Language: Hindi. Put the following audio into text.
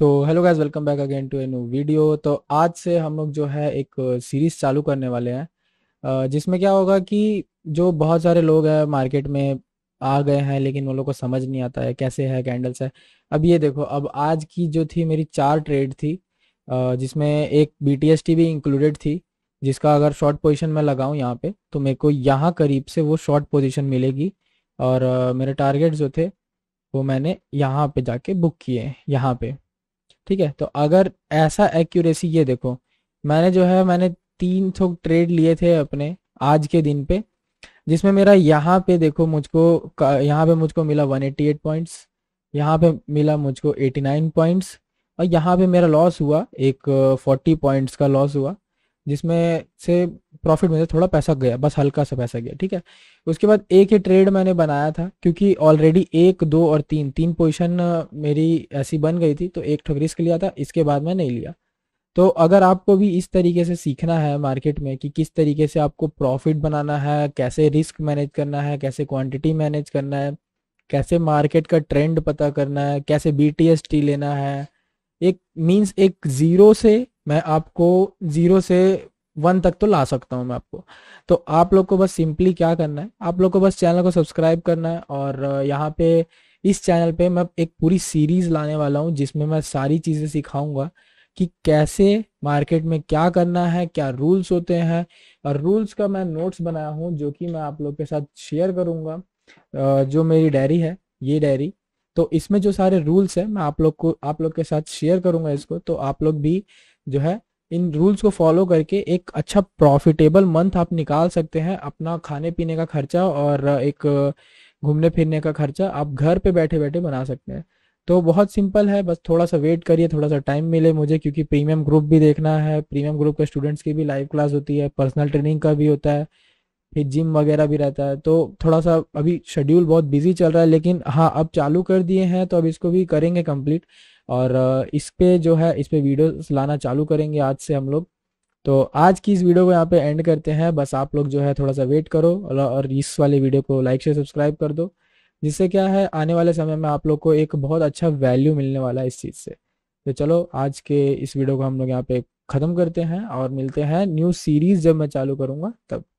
so hello guys welcome back again to a new video तो आज से हम लोग जो है एक सीरीज चालू करने वाले हैं जिसमें क्या होगा कि जो बहुत सारे लोग हैं मार्केट में आ गए हैं लेकिन उन लोग को समझ नहीं आता है कैसे है कैंडल्स है अब ये देखो अब आज की जो थी मेरी चार ट्रेड थी जिसमें एक बी टी टी एस भी इंक्लूडेड थी जिसका अगर शॉर्ट पोजिशन मैं लगाऊँ यहाँ पे तो मेरे को यहाँ करीब से वो शॉर्ट पोजिशन मिलेगी और मेरे टारगेट जो थे वो मैंने यहाँ पे जाके बुक किए यहाँ पे ठीक है तो अगर ऐसा एक्यूरेसी ये देखो मैंने जो है मैंने तीन सौ ट्रेड लिए थे अपने आज के दिन पे जिसमें मेरा यहाँ पे देखो मुझको यहाँ पे मुझको मिला 188 पॉइंट्स यहाँ पे मिला मुझको 89 पॉइंट्स और यहाँ पे मेरा लॉस हुआ एक 40 पॉइंट्स का लॉस हुआ जिसमें से प्रॉफिट में से थोड़ा पैसा गया बस हल्का सा पैसा गया ठीक है उसके बाद एक ही ट्रेड मैंने बनाया था क्योंकि ऑलरेडी एक दो और तीन तीन पोजिशन मेरी ऐसी बन गई थी तो एक ठोक रिस्क लिया था इसके बाद मैं नहीं लिया तो अगर आपको भी इस तरीके से सीखना है मार्केट में कि किस तरीके से आपको प्रॉफिट बनाना है कैसे रिस्क मैनेज करना है कैसे क्वांटिटी मैनेज करना है कैसे मार्केट का ट्रेंड पता करना है कैसे बी टी लेना है एक मीन्स एक ज़ीरो से मैं आपको ज़ीरो से वन तक तो ला सकता हूँ मैं आपको तो आप लोग को बस सिंपली क्या करना है आप लोग को बस चैनल को सब्सक्राइब करना है और यहाँ पे इस चैनल पे मैं एक पूरी सीरीज लाने वाला हूँ जिसमें मैं सारी चीज़ें सिखाऊंगा कि कैसे मार्केट में क्या करना है क्या रूल्स होते हैं और रूल्स का मैं नोट्स बनाया हूँ जो कि मैं आप लोग के साथ शेयर करूँगा जो मेरी डायरी है ये डायरी तो इसमें जो सारे रूल्स है मैं आप लोग को आप लोग के साथ शेयर करूंगा इसको तो आप लोग भी जो है इन रूल्स को फॉलो करके एक अच्छा प्रॉफिटेबल मंथ आप निकाल सकते हैं अपना खाने पीने का खर्चा और एक घूमने फिरने का खर्चा आप घर पे बैठे बैठे बना सकते हैं तो बहुत सिंपल है बस थोड़ा सा वेट करिए थोड़ा सा टाइम मिले मुझे क्योंकि प्रीमियम ग्रुप भी देखना है प्रीमियम ग्रुप के स्टूडेंट्स की भी लाइव क्लास होती है पर्सनल ट्रेनिंग का भी होता है फिर जिम वगैरह भी रहता है तो थोड़ा सा अभी शेड्यूल बहुत बिजी चल रहा है लेकिन हाँ अब चालू कर दिए हैं तो अब इसको भी करेंगे कंप्लीट और इस पर जो है इस पर वीडियो लाना चालू करेंगे आज से हम लोग तो आज की इस वीडियो को यहाँ पे एंड करते हैं बस आप लोग जो है थोड़ा सा वेट करो और इस वाले वीडियो को लाइक से सब्सक्राइब कर दो जिससे क्या है आने वाले समय में आप लोग को एक बहुत अच्छा वैल्यू मिलने वाला है इस चीज़ से तो चलो आज के इस वीडियो को हम लोग यहाँ पे ख़त्म करते हैं और मिलते हैं न्यू सीरीज़ जब मैं चालू करूँगा तब